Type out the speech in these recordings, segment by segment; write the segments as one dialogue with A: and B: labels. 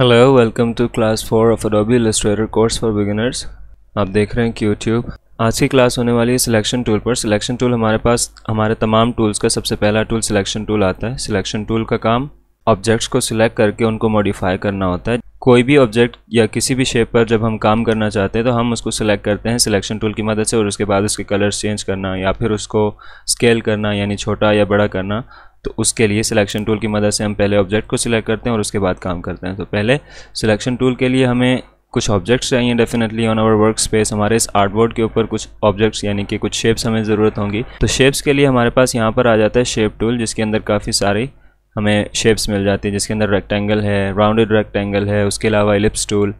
A: hello welcome to class four of Adobe Illustrator course for beginners आप देख रहे हैं यूट्यूब आज की क्लास होने वाली है सिलेक्शन टूल पर सिलेक्शन टूल हमारे पास हमारे तमाम टूल्स का सबसे पहला टूल सिलेक्शन टूल आता है सिलेक्शन टूल का काम ऑब्जेक्ट्स को सिलेक्ट करके उनको मॉडिफाई करना होता है कोई भी ऑब्जेक्ट या किसी भी शेप पर जब हम काम करना चाहते हैं तो हम उसको सिलेक्ट करते हैं सिलेक्शन टूल की मदद से और उसके बाद उसके कलर्स चेंज करना या फिर उसको स्केल करना यानी छोटा या बड़ा करना तो उसके लिए सिलेक्शन टूल की मदद से हम पहले ऑब्जेक्ट को सिलेक्ट करते हैं और उसके बाद काम करते हैं तो पहले सिलेक्शन टूल के लिए हमें कुछ ऑब्जेक्ट्स चाहिए definitely on our work space हमारे इस आर्टबोर्ड के ऊपर कुछ ऑब्जेक्ट्स यानी कि कुछ शेप्स हमें ज़रूरत होंगी तो शेप्स के लिए हमारे पास यहाँ पर आ जाता है शेप टूल जिसके अंदर काफ़ी सारी हमें शेप्स मिल जाती है जिसके अंदर रेक्टेंगल है राउंडेड रेक्टेंगल है उसके अलावा एलिप्स टूल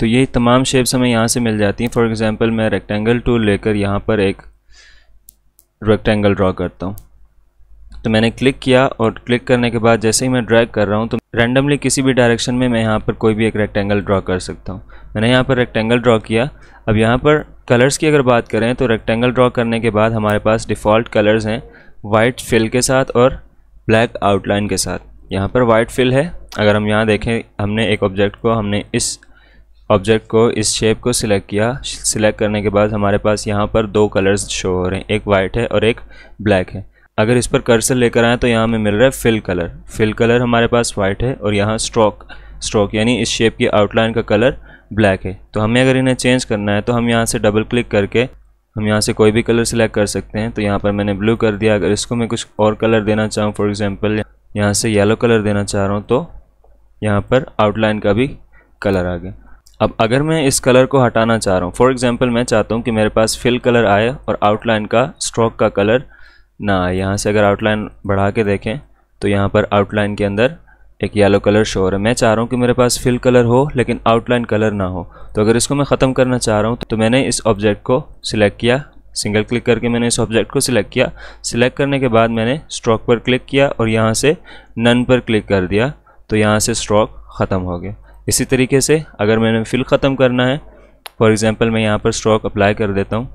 A: तो ये तमाम शेप्स हमें यहाँ से मिल जाती हैं फॉर एग्ज़ाम्पल मैं रेक्टेंगल टूल लेकर यहाँ पर एक रेक्टेंगल ड्रा करता हूँ तो मैंने क्लिक किया और क्लिक करने के बाद जैसे ही मैं ड्रैग कर रहा हूँ तो रैंडमली किसी भी डायरेक्शन में मैं यहाँ पर कोई भी एक रेक्टेंगल ड्रा कर सकता हूँ मैंने यहाँ पर रेक्टेंगल ड्रॉ किया अब यहाँ पर कलर्स की अगर बात करें तो रेक्टेंगल ड्रा करने के बाद हमारे पास डिफ़ॉल्ट कलर्स हैं वाइट फिल के साथ और ब्लैक आउटलाइन के साथ यहाँ पर वाइट फिल है अगर हम यहाँ देखें हमने एक ऑब्जेक्ट को हमने इस ऑब्जेक्ट को इस शेप को सिलेक्ट किया सिलेक्ट करने के बाद हमारे पास यहाँ पर दो कलर्स शो हो रहे हैं एक वाइट है और एक ब्लैक है अगर इस पर कर्सर लेकर आएँ तो यहाँ हमें मिल रहा है फिल कलर फिल कलर हमारे पास वाइट है और यहाँ स्ट्रोक स्ट्रोक यानी इस शेप की आउटलाइन का कलर ब्लैक है तो हमें अगर इन्हें चेंज करना है तो हम यहाँ से डबल क्लिक करके हम यहाँ से कोई भी कलर सेलेक्ट कर सकते हैं तो यहाँ पर मैंने ब्लू कर दिया अगर इसको मैं कुछ और कलर देना चाहूँ फॉर एग्ज़ाम्पल यहाँ से येलो कलर देना चाह रहा हूँ तो यहाँ पर आउटलाइन का भी कलर आ गया अब अगर मैं इस कलर को हटाना चाह रहा हूँ फॉर एग्ज़ाम्पल मैं चाहता हूँ कि मेरे पास फिल कलर आए और आउटलाइन का स्ट्रोक का कलर ना यहाँ से अगर आउटलाइन बढ़ा के देखें तो यहाँ पर आउटलाइन के अंदर एक येलो कलर शो हो रहा है मैं चाह रहा हूँ कि मेरे पास फिल कलर हो लेकिन आउटलाइन कलर ना हो तो अगर इसको मैं ख़त्म करना चाह रहा हूँ तो मैंने इस ऑब्जेक्ट को सिलेक्ट किया सिंगल क्लिक करके मैंने इस ऑब्जेक्ट को सिलेक्ट किया सिलेक्ट करने के बाद मैंने स्ट्रोक पर क्लिक किया और यहाँ से नन पर क्लिक कर दिया तो यहाँ से स्ट्रोक ख़त्म हो गया इसी तरीके से अगर मैंने फिल ख़त्म करना है फॉर एग्ज़ाम्पल मैं यहाँ पर स्ट्रोक अप्लाई कर देता हूँ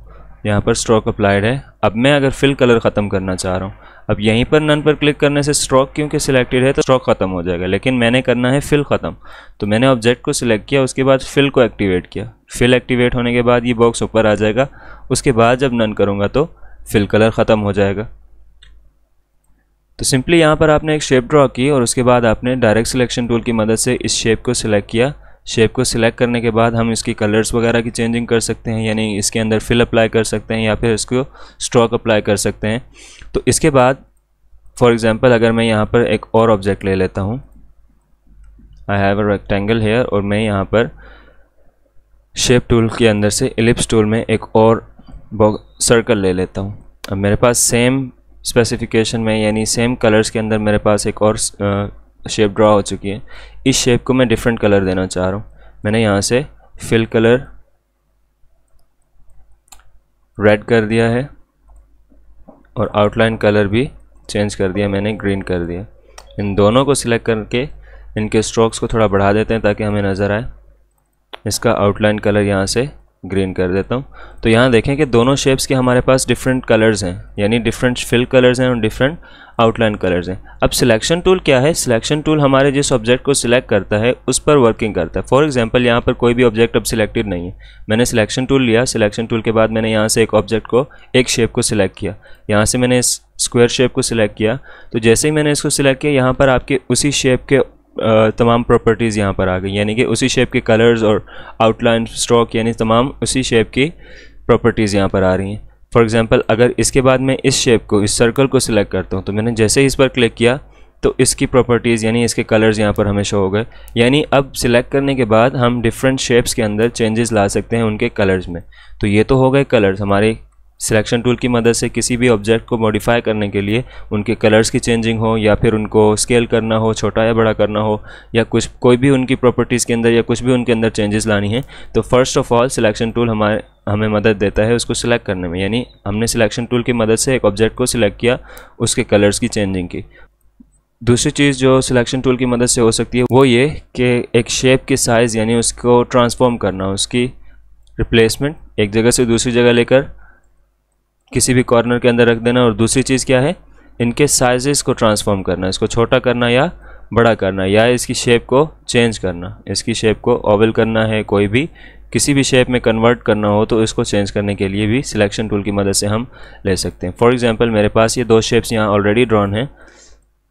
A: यहाँ पर स्ट्रोक अप्लाइड है अब मैं अगर फिल कलर ख़त्म करना चाह रहा हूँ अब यहीं पर नन पर क्लिक करने से स्ट्रोक क्योंकि सिलेक्टेड है तो स्ट्रोक ख़त्म हो जाएगा लेकिन मैंने करना है फिल ख़त्म तो मैंने ऑब्जेक्ट को सिलेक्ट किया उसके बाद फिल को एक्टिवेट किया फिल एक्टिवेट होने के बाद ये बॉक्स ऊपर आ जाएगा उसके बाद जब नन करूँगा तो फिल कलर ख़त्म हो जाएगा तो सिंपली यहाँ पर आपने एक शेप ड्रॉ की और उसके बाद आपने डायरेक्ट सिलेक्शन टूल की मदद से इस शेप को सिलेक्ट किया शेप को सिलेक्ट करने के बाद हम इसकी कलर्स वगैरह की चेंजिंग कर सकते हैं यानी इसके अंदर फिल अप्लाई कर सकते हैं या फिर इसको स्ट्रोक अप्लाई कर सकते हैं तो इसके बाद फॉर एग्ज़ाम्पल अगर मैं यहाँ पर एक और ऑब्जेक्ट ले लेता हूँ I have a rectangle here और मैं यहाँ पर शेप टूल के अंदर से एलिप्स टूल में एक और सर्कल ले लेता हूँ अब मेरे पास सेम स्पेसिफिकेशन में यानी सेम कलर्स के अंदर मेरे पास एक और शेप ड्रा हो चुकी है इस शेप को मैं डिफरेंट कलर देना चाह रहा हूँ मैंने यहाँ से फिल कलर रेड कर दिया है और आउटलाइन कलर भी चेंज कर दिया मैंने ग्रीन कर दिया इन दोनों को सिलेक्ट करके इनके स्ट्रोक्स को थोड़ा बढ़ा देते हैं ताकि हमें नज़र आए इसका आउटलाइन कलर यहाँ से ग्रीन कर देता हूँ तो यहाँ देखें कि दोनों शेप्स के हमारे पास डिफरेंट कलर्स हैं यानी डिफरेंट फिल कलर्स हैं और डिफरेंट आउटलाइन कलर्स हैं अब सिलेक्शन टूल क्या है सिलेक्शन टूल हमारे जिस ऑब्जेक्ट को सिलेक्ट करता है उस पर वर्किंग करता है फॉर एग्जांपल यहाँ पर कोई भी ऑब्जेक्ट अब सिलेक्टेड नहीं है मैंने सिलेक्शन टूल लिया सिलेक्शन टूल के बाद मैंने यहाँ से एक ऑब्जेक्ट को एक शेप को सिलेक्ट किया यहाँ से मैंने इस स्क्वायर शेप को सिलेक्ट किया तो जैसे ही मैंने इसको सिलेक्ट किया यहाँ पर आपके उसी शेप के तमाम प्रॉपर्टीज़ यहाँ पर आ गई यानी कि उसी शेप के कलर्स और आउटलाइन स्ट्रोक यानी तमाम उसी शेप की प्रॉपर्टीज़ यहाँ पर आ रही हैं फॉर एग्ज़ाम्पल अगर इसके बाद मैं इस शेप को इस सर्कल को सिलेक्ट करता हूँ तो मैंने जैसे ही इस पर क्लिक किया तो इसकी प्रॉपर्टीज़ यानी इसके कलर्स यहाँ पर हमेशा हो गए यानी अब सिलेक्ट करने के बाद हम डिफरेंट शेप्स के अंदर चेंजेस ला सकते हैं उनके कलर्स में तो ये तो हो गए कलर्स हमारे सिलेक्शन टूल की मदद से किसी भी ऑब्जेक्ट को मॉडिफाई करने के लिए उनके कलर्स की चेंजिंग हो या फिर उनको स्केल करना हो छोटा या बड़ा करना हो या कुछ कोई भी उनकी प्रॉपर्टीज़ के अंदर या कुछ भी उनके अंदर चेंजेस लानी है तो first of all selection tool हमारे हमें मदद देता है उसको सिलेक्ट करने में यानी हमने सिलेक्शन टूल की मदद से एक ऑब्जेक्ट को सिलेक्ट किया उसके कलर्स की चेंजिंग की दूसरी चीज़ जो सिलेक्शन टूल की मदद से हो सकती है वो ये कि एक शेप की साइज़ यानी उसको ट्रांसफॉर्म करना उसकी रिप्लेसमेंट एक जगह से दूसरी जगह लेकर किसी भी कॉर्नर के अंदर रख देना और दूसरी चीज़ क्या है इनके साइजेस को ट्रांसफॉर्म करना इसको छोटा करना या बड़ा करना या इसकी शेप को चेंज करना इसकी शेप को ओवल करना है कोई भी किसी भी शेप में कन्वर्ट करना हो तो इसको चेंज करने के लिए भी सिलेक्शन टूल की मदद से हम ले सकते हैं फॉर एग्ज़ाम्पल मेरे पास ये दो शेप्स यहाँ ऑलरेडी ड्रॉन हैं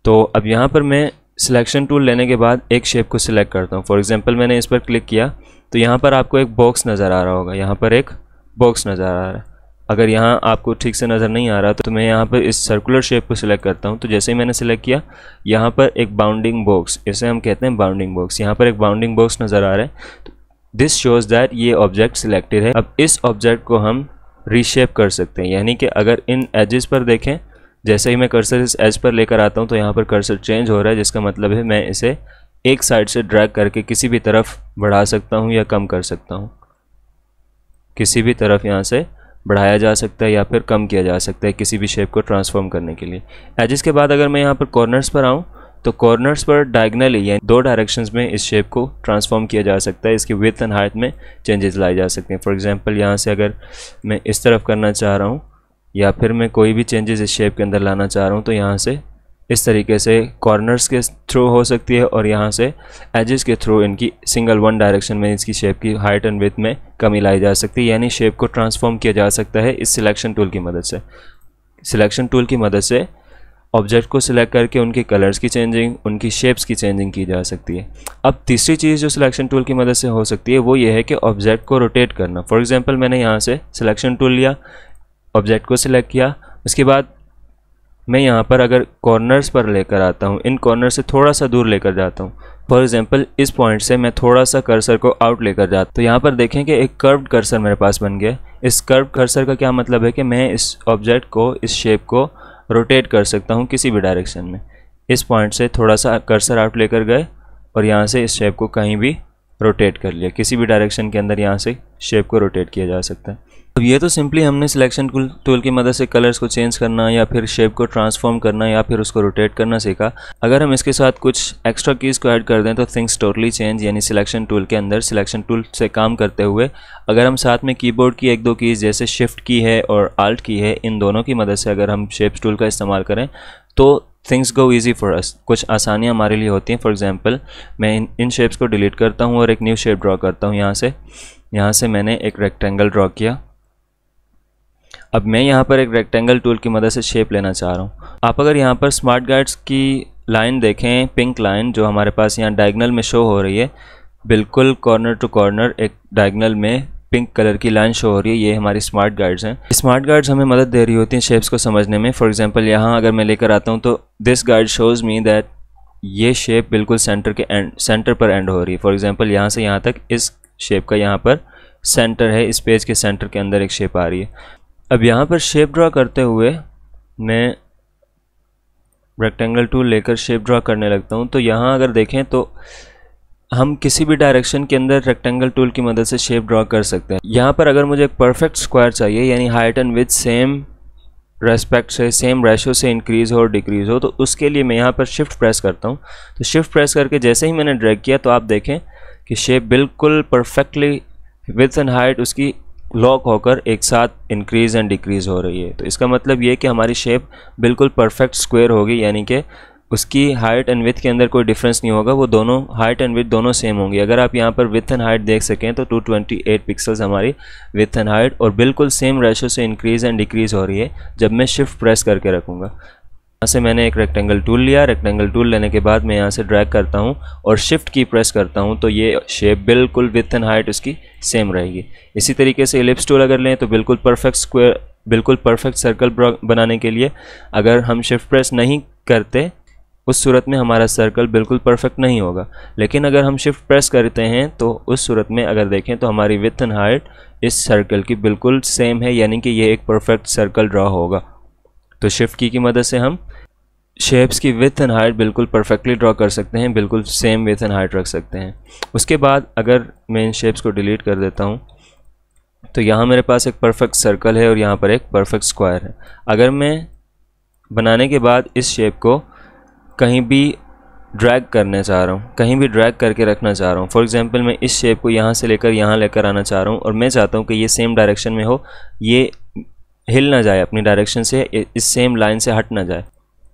A: तो अब यहाँ पर मैं सिलेक्शन टूल लेने के बाद एक शेप को सिलेक्ट करता हूँ फॉर एग्ज़ाम्पल मैंने इस पर क्लिक किया तो यहाँ पर आपको एक बॉक्स नज़र आ रहा होगा यहाँ पर एक बॉक्स नज़र आ रहा है अगर यहाँ आपको ठीक से नज़र नहीं आ रहा तो मैं यहाँ पर इस सर्कुलर शेप को सिलेक्ट करता हूँ तो जैसे ही मैंने सिलेक्ट किया यहाँ पर एक बाउंडिंग बॉक्स इसे हम कहते हैं बाउंडिंग बॉक्स यहाँ पर एक बाउंडिंग बॉक्स नज़र आ रहा है तो दिस शोज़ दैट ये ऑब्जेक्ट सिलेक्टेड है अब इस ऑब्जेक्ट को हम रीशेप कर सकते हैं यानी कि अगर इन एजेस पर देखें जैसे ही मैं कर्सर इस एज पर लेकर आता हूँ तो यहाँ पर कर्सर चेंज हो रहा है जिसका मतलब है मैं इसे एक साइड से ड्रैग करके किसी भी तरफ बढ़ा सकता हूँ या कम कर सकता हूँ किसी भी तरफ यहाँ से बढ़ाया जा सकता है या फिर कम किया जा सकता है किसी भी शेप को ट्रांसफॉर्म करने के लिए एजिस के बाद अगर मैं यहाँ पर कॉर्नर्स पर आऊँ तो कॉर्नर्स पर डायगनली यानी दो डायरेक्शंस में इस शेप को ट्रांसफॉर्म किया जा सकता है इसकी विथ एंड हाइट में चेंजेस लाए जा सकते हैं फॉर एग्जांपल यहाँ से अगर मैं इस तरफ करना चाह रहा हूँ या फिर मैं कोई भी चेंजेस इस शेप के अंदर लाना चाह रहा हूँ तो यहाँ से इस तरीके से कॉर्नर्स के थ्रू हो सकती है और यहाँ से एजेस के थ्रू इनकी सिंगल वन डायरेक्शन में इसकी शेप की हाइट एंड विथ में कमी लाई जा सकती है यानी शेप को ट्रांसफॉर्म किया जा सकता है इस सिलेक्शन टूल की मदद से सिलेक्शन टूल की मदद से ऑब्जेक्ट को सिलेक्ट करके उनके कलर्स की चेंजिंग उनकी शेप्स की चेंजिंग की जा सकती है अब तीसरी चीज़ जो सिलेक्शन टूल की मदद से हो सकती है वो ये है कि ऑब्जेक्ट को रोटेट करना फॉर एग्जांपल मैंने यहाँ से सिलेक्शन टूल लिया ऑब्जेक्ट को सिलेक्ट किया उसके बाद मैं यहाँ पर अगर कॉर्नर्स पर लेकर आता हूँ इन कॉर्नर से थोड़ा सा दूर लेकर जाता हूँ फॉर एग्जाम्पल इस पॉइंट से मैं थोड़ा सा कर्सर को आउट लेकर जाता तो यहाँ पर देखें कि एक कर्व्ड कर्सर मेरे पास बन गया इस कर्व कर्सर का क्या मतलब है कि मैं इस ऑब्जेक्ट को इस शेप को रोटेट कर सकता हूँ किसी भी डायरेक्शन में इस पॉइंट से थोड़ा सा कर्सर आउट लेकर गए और यहाँ से इस शेप को कहीं भी रोटेट कर लिया किसी भी डायरेक्शन के अंदर यहाँ से शेप को रोटेट किया जा सकता है अब तो ये तो सिंपली हमने सिलेक्शन टूल की मदद से कलर्स को चेंज करना या फिर शेप को ट्रांसफॉर्म करना या फिर उसको रोटेट करना सीखा अगर हम इसके साथ कुछ एक्स्ट्रा कीज़ को ऐड कर दें तो थिंग्स टोटली चेंज यानी सिलेक्शन टूल के अंदर सिलेक्शन टूल से काम करते हुए अगर हम साथ में कीबोर्ड की एक दो कीज़ जैसे शिफ्ट की है और आल्ट की है इन दोनों की मदद से अगर हम शेप्स टूल का इस्तेमाल करें तो things go easy for us कुछ आसानियाँ हमारे लिए होती हैं फॉर एग्ज़ाम्पल मैं इन इन शेप्स को डिलीट करता हूँ और एक न्यू शेप ड्रा करता हूँ यहाँ से यहाँ से मैंने एक रेक्टेंगल ड्रा किया अब मैं यहाँ पर एक रेक्टेंगल टूल की मदद से शेप लेना चाह रहा हूँ आप अगर यहाँ पर स्मार्ट गाइड्स की लाइन देखें पिंक लाइन जो हमारे पास यहाँ डायगनल में शो हो रही है बिल्कुल कॉर्नर टू कॉर्नर एक डायगनल में पिंक कलर की लाइन शो हो रही है ये हमारी स्मार्ट गाइड्स हैं स्मार्ट गाइड्स हमें मदद दे रही होती हैं शेप्स को समझने में फॉर एग्जांपल यहाँ अगर मैं लेकर आता हूँ तो this guide shows me that ये शेप बिल्कुल सेंटर के एंड सेंटर पर एंड हो रही है फॉर एग्जाम्पल यहाँ से यहाँ तक इस शेप का यहाँ पर सेंटर है इस पेज के सेंटर के अंदर एक शेप आ रही है अब यहाँ पर शेप ड्रा करते हुए मैं रेक्टेंगल टूल लेकर शेप ड्रा करने लगता हूँ तो यहाँ अगर देखें तो हम किसी भी डायरेक्शन के अंदर रेक्टेंगल टूल की मदद से शेप ड्रा कर सकते हैं यहाँ पर अगर मुझे एक परफेक्ट स्क्वायर चाहिए यानी height and width same respect से सेम रेशो से इंक्रीज़ हो और डिक्रीज़ हो तो उसके लिए मैं यहाँ पर शिफ्ट प्रेस करता हूँ तो शिफ्ट प्रेस करके जैसे ही मैंने ड्रैग किया तो आप देखें कि शेप बिल्कुल परफेक्टली विथ एंड हाइट उसकी लॉक होकर एक साथ इंक्रीज़ एंड डिक्रीज़ हो रही है तो इसका मतलब ये कि हमारी शेप बिल्कुल परफेक्ट स्क्वायर होगी यानी कि उसकी हाइट एंड विथ के अंदर कोई डिफरेंस नहीं होगा वो दोनों हाइट एंड विथ दोनों सेम होंगी अगर आप यहाँ पर विथ एंड हाइट देख सकें तो 228 पिक्सल्स हमारी विथ एंड हाइट और बिल्कुल सेम रेशो से इंक्रीज़ एंड डिक्रीज़ हो रही है जब मैं शिफ्ट प्रेस करके रखूँगा यहाँ से मैंने एक रेक्टेंगल टूल लिया रेक्टेंगल टूल लेने के बाद मैं यहाँ से ड्रैग करता हूँ और शिफ्ट की प्रेस करता हूँ तो ये शेप बिल्कुल विथ एंड हाइट उसकी सेम रहेगी इसी तरीके से इलिप्स टूल अगर लें तो बिल्कुल परफेक्ट स्क्वायर बिल्कुल परफेक्ट सर्कल बनाने के लिए अगर हम शिफ्ट प्रेस नहीं करते उस सूरत में हमारा सर्कल बिल्कुल परफेक्ट नहीं होगा लेकिन अगर हम शिफ्ट प्रेस करते हैं तो उस सूरत में अगर देखें तो हमारी विथ एंड हाइट इस सर्कल की बिल्कुल सेम है यानी कि ये एक परफेक्ट सर्कल ड्रा होगा तो शिफ्ट की की मदद से हम शेप्स की विथ एंड हाइट बिल्कुल परफेक्टली ड्रा कर सकते हैं बिल्कुल सेम विथ एंड हाइट रख सकते हैं उसके बाद अगर मैं इन शेप्स को डिलीट कर देता हूँ तो यहाँ मेरे पास एक परफेक्ट सर्कल है और यहाँ पर एक परफेक्ट स्क्वायर है अगर मैं बनाने के बाद इस शेप को कहीं भी ड्रैग करने चाह रहा हूँ कहीं भी ड्रैग करके रखना चाह रहा हूँ फॉर एग्ज़ाम्पल मैं इस शेप को यहाँ से लेकर यहाँ लेकर आना चाह रहा हूँ और मैं चाहता हूँ कि ये सेम डायरेक्शन में हो ये हिल ना जाए अपनी डायरेक्शन से इस सेम लाइन से हट ना जाए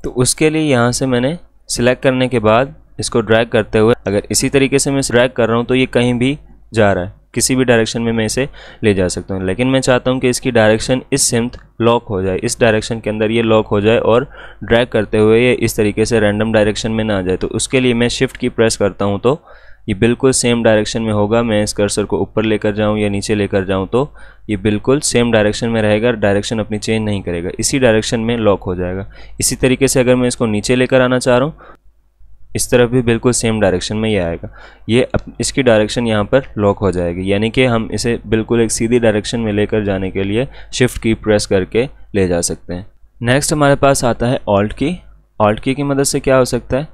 A: तो उसके लिए यहाँ से मैंने सिलेक्ट करने के बाद इसको ड्रैग करते हुए अगर इसी तरीके से मैं ड्रैग कर रहा हूँ तो ये कहीं भी जा रहा है किसी भी डायरेक्शन में मैं इसे ले जा सकता हूँ लेकिन मैं चाहता हूँ कि इसकी डायरेक्शन इस सिम्त लॉक हो जाए इस डायरेक्शन के अंदर ये लॉक हो जाए और ड्रैग करते हुए ये इस तरीके से रैंडम डायरेक्शन में ना आ जाए तो उसके लिए मैं शिफ्ट की प्रेस करता हूँ तो ये बिल्कुल सेम डायरेक्शन में होगा मैं इस कर्सर को ऊपर लेकर जाऊँ या नीचे लेकर जाऊँ तो ये बिल्कुल सेम डायरेक्शन में रहेगा डायरेक्शन अपनी चेंज नहीं करेगा इसी डायरेक्शन में लॉक हो जाएगा इसी तरीके से अगर मैं इसको नीचे लेकर आना चाह रहा हूँ इस तरफ भी बिल्कुल सेम डायरेक्शन में ये आएगा ये अप इसकी डायरेक्शन यहाँ पर लॉक हो जाएगी यानी कि हम इसे बिल्कुल एक सीधी डायरेक्शन में लेकर जाने के लिए शिफ्ट की प्रेस करके ले जा सकते हैं नेक्स्ट हमारे पास आता है ऑल्ट की ऑल्ट की की मदद से क्या हो सकता है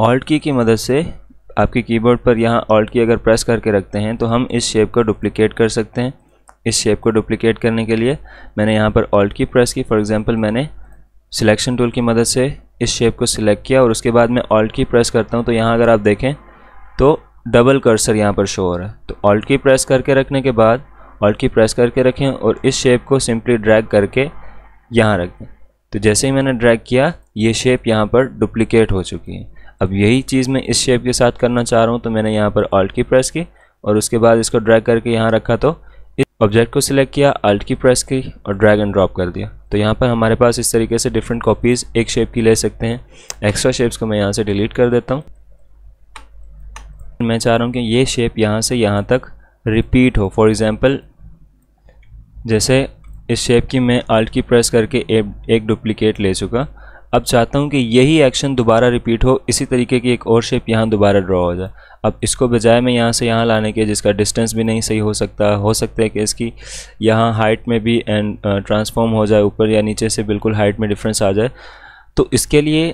A: ऑल्ट की की मदद से आपके कीबोर्ड पर यहाँ ऑल्ट की अगर प्रेस करके रखते हैं तो हम इस शेप को डुप्लीकेट कर सकते हैं इस शेप को डुप्लिकेट करने के लिए मैंने यहाँ पर ऑल्ट की प्रेस की फॉर एग्ज़ाम्पल मैंने सिलेक्शन टूल की मदद से इस शेप को सिलेक्ट किया और उसके बाद मैं ऑल्ट की प्रेस करता हूँ तो यहाँ अगर आप देखें तो डबल कर्सर यहाँ पर शो हो रहा है तो ऑल्ट की प्रेस करके रखने के बाद ऑल्ट की प्रेस करके रखें और इस शेप को सिंपली ड्रैग करके यहाँ रख दें तो जैसे ही मैंने ड्रैग किया ये शेप यहाँ पर डुप्लीकेट हो चुकी है अब यही चीज़ मैं इस शेप के साथ करना चाह रहा हूँ तो मैंने यहाँ पर ऑल्ट की प्रेस की और उसके बाद इसको ड्रैग करके यहाँ रखा तो इस ऑब्जेक्ट को सिलेक्ट किया अल्ट की प्रेस की और ड्रैग एंड ड्रॉप कर दिया तो यहाँ पर हमारे पास इस तरीके से डिफरेंट कॉपीज़ एक शेप की ले सकते हैं एक्स्ट्रा शेप्स को मैं यहाँ से डिलीट कर देता हूँ मैं चाह रहा हूँ कि ये शेप यहाँ से यहाँ तक रिपीट हो फॉर एग्ज़ाम्पल जैसे इस शेप की मैं आल्ट की प्रेस करके एक डुप्लिकेट ले चुका अब चाहता हूँ कि यही एक्शन दोबारा रिपीट हो इसी तरीके की एक और शेप यहाँ दोबारा ड्रॉ हो जाए अब इसको बजाय मैं यहाँ से यहाँ लाने के जिसका डिस्टेंस भी नहीं सही हो सकता हो सकता है कि इसकी यहाँ हाइट में भी एंड ट्रांसफॉर्म हो जाए ऊपर या नीचे से बिल्कुल हाइट में डिफरेंस आ जाए तो इसके लिए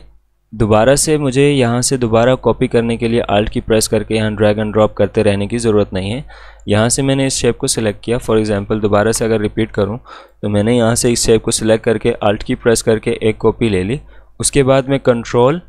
A: दोबारा से मुझे यहाँ से दोबारा कॉपी करने के लिए आल्ट की प्रेस करके यहाँ ड्रैग एंड ड्रॉप करते रहने की ज़रूरत नहीं है यहाँ से मैंने इस शेप को सिलेक्ट किया फॉर एग्जांपल दोबारा से अगर रिपीट करूँ तो मैंने यहाँ से इस शेप को सिलेक्ट करके आल्ट की प्रेस करके एक कॉपी ले ली उसके बाद मैं कंट्रोल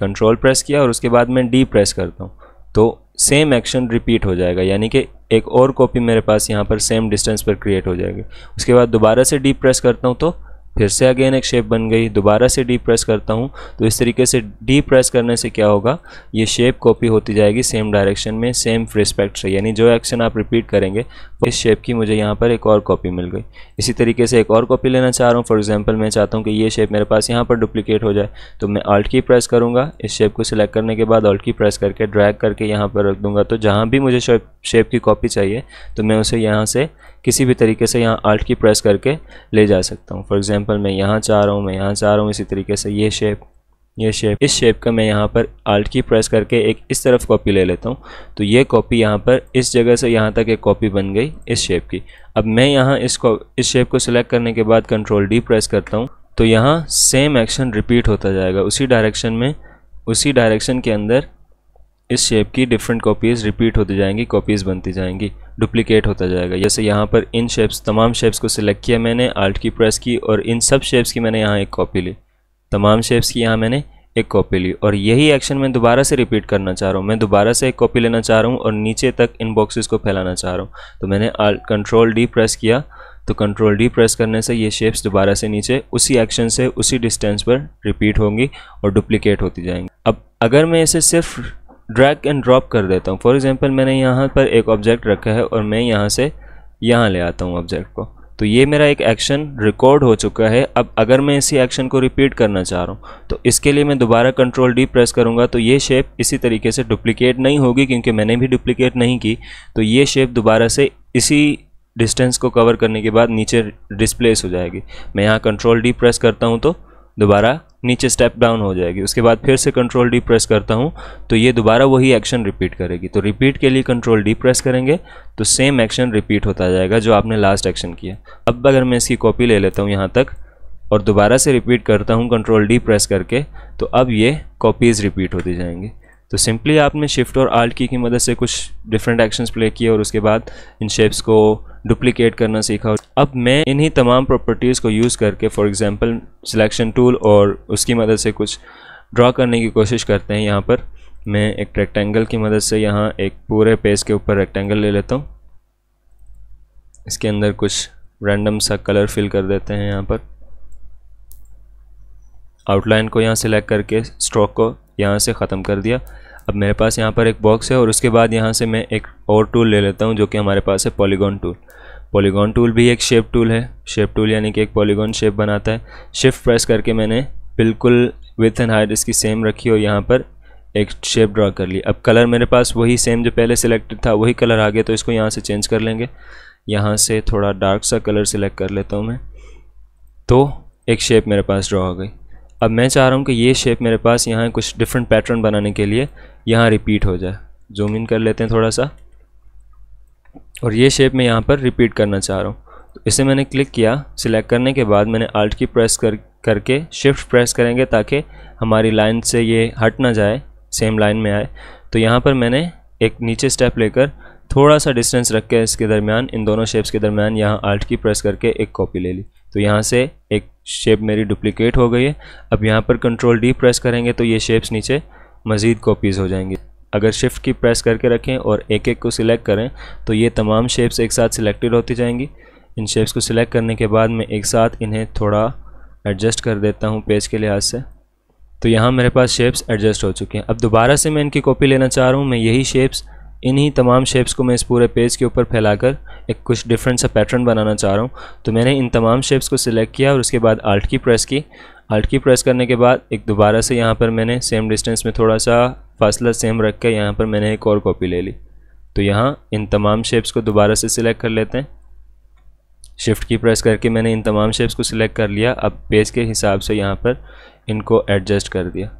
A: कंट्रोल प्रेस किया और उसके बाद मैं डी प्रेस करता हूँ तो सेम एक्शन रिपीट हो जाएगा यानी कि एक और कॉपी मेरे पास यहाँ पर सेम डिस्टेंस पर क्रिएट हो जाएगी उसके बाद दोबारा से डी प्रेस करता हूँ तो फिर से अगेन एक शेप बन गई दोबारा से डी प्रेस करता हूँ तो इस तरीके से डी प्रेस करने से क्या होगा ये शेप कॉपी होती जाएगी सेम डायरेक्शन में सेम रिस्पेक्ट से यानी जो एक्शन आप रिपीट करेंगे इस शेप की मुझे यहाँ पर एक और कॉपी मिल गई इसी तरीके से एक और कॉपी लेना चाह रहा हूँ फॉर एग्जाम्पल मैं चाहता हूँ कि ये शेप मेरे पास यहाँ पर डुप्लीकेट हो जाए तो मैं ऑल्ट की प्रेस करूँगा इस शेप को सिलेक्ट करने के बाद ऑल्ट की प्रेस करके ड्रैग करके यहाँ पर रख दूँगा तो जहाँ भी मुझे शेप की कॉपी चाहिए तो मैं उसे यहाँ से किसी भी तरीके से यहाँ आल्ट की प्रेस करके ले जा सकता हूँ फॉर एग्जाम्पल एग्ज़ाम्पल मैं यहाँ चाह रहा हूँ मैं यहाँ चाह रहा हूँ इसी तरीके से ये शेप ये शेप इस शेप का मैं यहाँ पर आल्ट की प्रेस करके एक इस तरफ कॉपी ले लेता हूँ तो ये कॉपी यहाँ पर इस जगह से यहाँ तक एक कॉपी बन गई इस शेप की अब मैं यहाँ इसको इस शेप को सिलेक्ट करने के बाद कंट्रोल डी प्रेस करता हूँ तो यहाँ सेम एक्शन रिपीट होता जाएगा उसी डायरेक्शन में उसी डायरेक्शन के अंदर इस शेप की डिफरेंट कॉपीज़ रिपीट होती जाएंगी कॉपीज़ बनती जाएंगी डुप्लीकेट होता जाएगा जैसे यहाँ पर इन शेप्स तमाम शेप्स को सिलेक्ट किया मैंने आल्ट की प्रेस की और इन सब शेप्स की मैंने यहाँ एक कॉपी ली तमाम शेप्स की यहाँ मैंने एक कॉपी ली और यही एक्शन मैं दोबारा से रिपीट करना चाह रहा हूँ मैं दोबारा से एक कॉपी लेना चाह रहा हूँ और नीचे तक इन बॉक्सेस को फैलाना चाह रहा हूँ तो मैंने आल्ट कंट्रोल डी प्रेस किया तो कंट्रोल डी प्रेस करने से ये शेप्स दोबारा से नीचे उसी एक्शन से उसी डिस्टेंस पर रिपीट होंगी और डुप्लीकेट होती जाएंगी अब अगर मैं इसे सिर्फ ड्रैग एंड ड्रॉप कर देता हूँ फॉर एग्ज़ाम्पल मैंने यहाँ पर एक ऑब्जेक्ट रखा है और मैं यहाँ से यहाँ ले आता हूँ ऑब्जेक्ट को तो ये मेरा एक एक्शन रिकॉर्ड हो चुका है अब अगर मैं इसी एक्शन को रिपीट करना चाह रहा हूँ तो इसके लिए मैं दोबारा कंट्रोल डी प्रेस करूँगा तो ये शेप इसी तरीके से डुप्लीकेट नहीं होगी क्योंकि मैंने भी डुप्लिकेट नहीं की तो ये शेप दोबारा से इसी डिस्टेंस को कवर करने के बाद नीचे डिस्प्लेस हो जाएगी मैं यहाँ कंट्रोल डी प्रेस करता हूँ तो दोबारा नीचे स्टेप डाउन हो जाएगी उसके बाद फिर से कंट्रोल डी प्रेस करता हूँ तो ये दोबारा वही एक्शन रिपीट करेगी तो रिपीट के लिए कंट्रोल डी प्रेस करेंगे तो सेम एक्शन रिपीट होता जाएगा जो आपने लास्ट एक्शन किया अब अगर मैं इसकी कॉपी ले लेता हूँ यहाँ तक और दोबारा से रिपीट करता हूँ कंट्रोल डी प्रेस करके तो अब ये कॉपीज़ रिपीट होती जाएंगी तो सिंपली आपने शिफ्ट और आल्ट की की मदद से कुछ डिफरेंट एक्शन प्ले किए और उसके बाद इन शेप्स को डुप्लीकेट करना सीखा अब मैं इन्हीं तमाम प्रॉपर्टीज़ को यूज़ करके फॉर एग्ज़ाम्पल सिलेक्शन टूल और उसकी मदद से कुछ ड्रा करने की कोशिश करते हैं यहाँ पर मैं एक रेक्टेंगल की मदद से यहाँ एक पूरे पेज के ऊपर रेक्टेंगल ले लेता हूँ इसके अंदर कुछ रैंडम सा कलर फिल कर देते हैं यहाँ पर आउटलाइन को यहाँ सेलेक्ट करके स्ट्रोक को यहाँ से ख़त्म कर दिया अब मेरे पास यहाँ पर एक बॉक्स है और उसके बाद यहाँ से मैं एक और टूल ले लेता हूँ जो कि हमारे पास है पॉलीगॉन टूल पॉलीगॉन टूल भी एक शेप टूल है शेप टूल यानी कि एक पॉलीगॉन शेप बनाता है शिफ्ट प्रेस करके मैंने बिल्कुल विथ एंड हाइट इसकी सेम रखी और यहाँ पर एक शेप ड्रा कर ली अब कलर मेरे पास वही सेम जो पहले सिलेक्टेड था वही कलर आ गया तो इसको यहाँ से चेंज कर लेंगे यहाँ से थोड़ा डार्क सा कलर सिलेक्ट कर लेता हूँ मैं तो एक शेप मेरे पास ड्रा हो गई अब मैं चाह रहा हूँ कि ये शेप मेरे पास यहाँ कुछ डिफरेंट पैटर्न बनाने के लिए यहाँ रिपीट हो जाए जूम इन कर लेते हैं थोड़ा सा और ये शेप मैं यहाँ पर रिपीट करना चाह रहा हूँ तो इसे मैंने क्लिक किया सिलेक्ट करने के बाद मैंने आल्ट की प्रेस कर करके शिफ्ट प्रेस करेंगे ताकि हमारी लाइन से ये हट ना जाए सेम लाइन में आए तो यहाँ पर मैंने एक नीचे स्टेप लेकर थोड़ा सा डिस्टेंस रख के इसके दरमियान इन दोनों शेप्स के दरमियान यहाँ आल्ट की प्रेस करके एक कॉपी ले ली तो यहाँ से एक शेप मेरी डुप्लिकेट हो गई है अब यहाँ पर कंट्रोल डी प्रेस करेंगे तो ये शेप्स नीचे मज़ीद कॉपीज़ हो जाएंगी अगर शिफ्ट की प्रेस करके रखें और एक एक को सिलेक्ट करें तो ये तमाम शेप्स एक साथ सिलेक्टेड होती जाएंगी इन शेप्स को सिलेक्ट करने के बाद मैं एक साथ इन्हें थोड़ा एडजस्ट कर देता हूँ पेज के लिहाज से तो यहाँ मेरे पास शेप्स एडजस्ट हो चुके हैं अब दोबारा से मैं इनकी कॉपी लेना चाह रहा हूँ मैं यही शेप्स इन्हीं तमाम शेप्स को मैं इस पूरे पेज के ऊपर फैलाकर एक कुछ डिफरेंट सा पैटर्न बनाना चाह रहा हूँ तो मैंने इन तमाम शेप्स को सिलेक्ट किया और उसके बाद आल्ट की प्रेस की आल्ट की प्रेस करने के बाद एक दोबारा से यहाँ पर मैंने सेम डिस्टेंस में थोड़ा सा फासला सेम रख के यहाँ पर मैंने एक और कॉपी ले ली तो यहाँ इन तमाम शेप्स को दोबारा से सिलेक्ट कर लेते हैं शिफ्ट की प्रेस करके मैंने इन तमाम शेप्स को सिलेक्ट कर लिया अब पेज के हिसाब से यहाँ पर इनको एडजस्ट कर दिया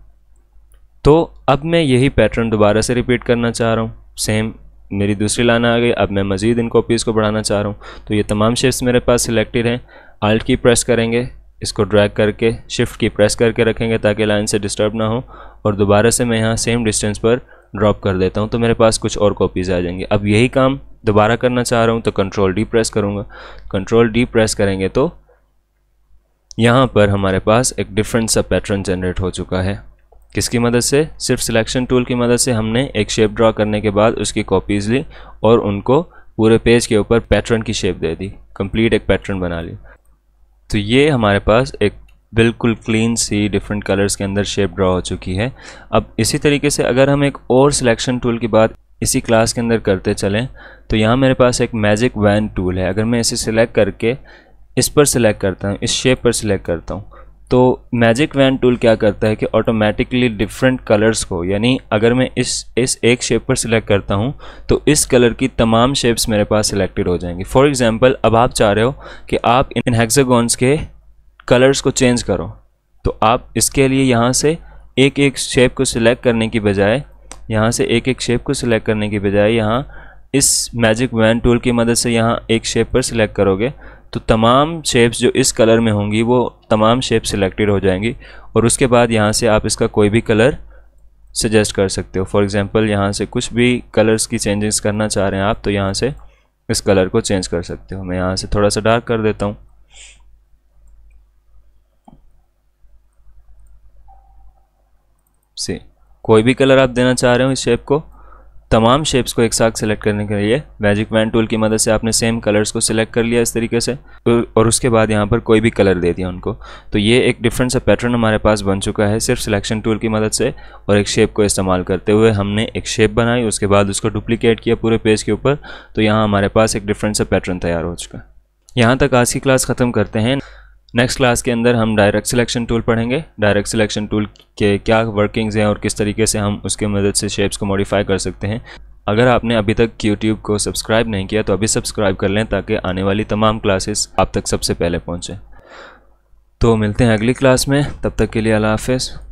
A: तो अब मैं यही पैटर्न दोबारा से रिपीट करना चाह रहा हूँ सेम मेरी दूसरी लाइन आ गई अब मैं मज़ीद इन कॉपीज़ को बढ़ाना चाह रहा हूँ तो ये तमाम शेप्स मेरे पास सिलेक्टेड हैं आल्ट की प्रेस करेंगे इसको ड्रैग करके शिफ्ट की प्रेस करके रखेंगे ताकि लाइन से डिस्टर्ब ना हो और दोबारा से मैं यहाँ सेम डिस्टेंस पर ड्रॉप कर देता हूँ तो मेरे पास कुछ और कॉपीज़ आ जाएंगी अब यही काम दोबारा करना चाह रहा हूँ तो कंट्रोल डी प्रेस करूँगा कंट्रोल डी प्रेस करेंगे तो यहाँ पर हमारे पास एक डिफरेंट सा पैटर्न जनरेट हो चुका है किसकी मदद से सिर्फ सिलेक्शन टूल की मदद से हमने एक शेप ड्रा करने के बाद उसकी कॉपीज़ ली और उनको पूरे पेज के ऊपर पैटर्न की शेप दे दी कंप्लीट एक पैटर्न बना ली तो ये हमारे पास एक बिल्कुल क्लीन सी डिफरेंट कलर्स के अंदर शेप ड्रा हो चुकी है अब इसी तरीके से अगर हम एक और सिलेक्शन टूल की बात इसी क्लास के अंदर करते चलें तो यहाँ मेरे पास एक मैजिक वैन टूल है अगर मैं इसे सिलेक्ट करके इस पर सिलेक्ट करता हूँ इस शेप पर सिलेक्ट करता हूँ तो मैजिक वैन टूल क्या करता है कि ऑटोमेटिकली डिफरेंट कलर्स को यानी अगर मैं इस इस एक शेप पर सिलेक्ट करता हूँ तो इस कलर की तमाम शेप्स मेरे पास सिलेक्टेड हो जाएंगी फॉर एग्ज़ाम्पल अब आप चाह रहे हो कि आप इन हेक्सागॉन्स के कलर्स को चेंज करो तो आप इसके लिए यहाँ से एक एक शेप को सिलेक्ट करने की बजाय यहाँ से एक एक शेप को सिलेक्ट करने की बजाय यहाँ इस मैजिक वैन टूल की मदद से यहाँ एक शेप पर सिलेक्ट करोगे तो तमाम शेप्स जो इस कलर में होंगी वो तमाम शेप सिलेक्टेड हो जाएंगी और उसके बाद यहाँ से आप इसका कोई भी कलर सजेस्ट कर सकते हो फॉर एग्ज़ाम्पल यहाँ से कुछ भी कलर्स की चेंजेस करना चाह रहे हैं आप तो यहाँ से इस कलर को चेंज कर सकते हो मैं यहाँ से थोड़ा सा डार्क कर देता हूँ सी कोई भी कलर आप देना चाह रहे हो इस शेप को तमाम शेप्स को एक साथ सेलेक्ट करने के लिए मैजिक वैन टूल की मदद से आपने सेम कलर्स को सिलेक्ट कर लिया इस तरीके से तो, और उसके बाद यहाँ पर कोई भी कलर दे दिया उनको तो ये एक डिफरेंट सा पैटर्न हमारे पास बन चुका है सिर्फ सिलेक्शन टूल की मदद से और एक शेप को इस्तेमाल करते हुए हमने एक शेप बनाई उसके बाद उसको डुप्लीकेट किया पूरे पेज के ऊपर तो यहाँ हमारे पास एक डिफरेंट सा पैटर्न तैयार हो चुका है यहाँ तक आज की क्लास ख़त्म करते हैं नेक्स्ट क्लास के अंदर हम डायरेक्ट सिलेक्शन टूल पढ़ेंगे डायरेक्ट सिलेक्शन टूल के क्या वर्किंग्स हैं और किस तरीके से हम उसके मदद से शेप्स को मॉडिफाई कर सकते हैं अगर आपने अभी तक यूट्यूब को सब्सक्राइब नहीं किया तो अभी सब्सक्राइब कर लें ताकि आने वाली तमाम क्लासेस आप तक सबसे पहले पहुँचें तो मिलते हैं अगली क्लास में तब तक के लिए अल्लाह हाफिज़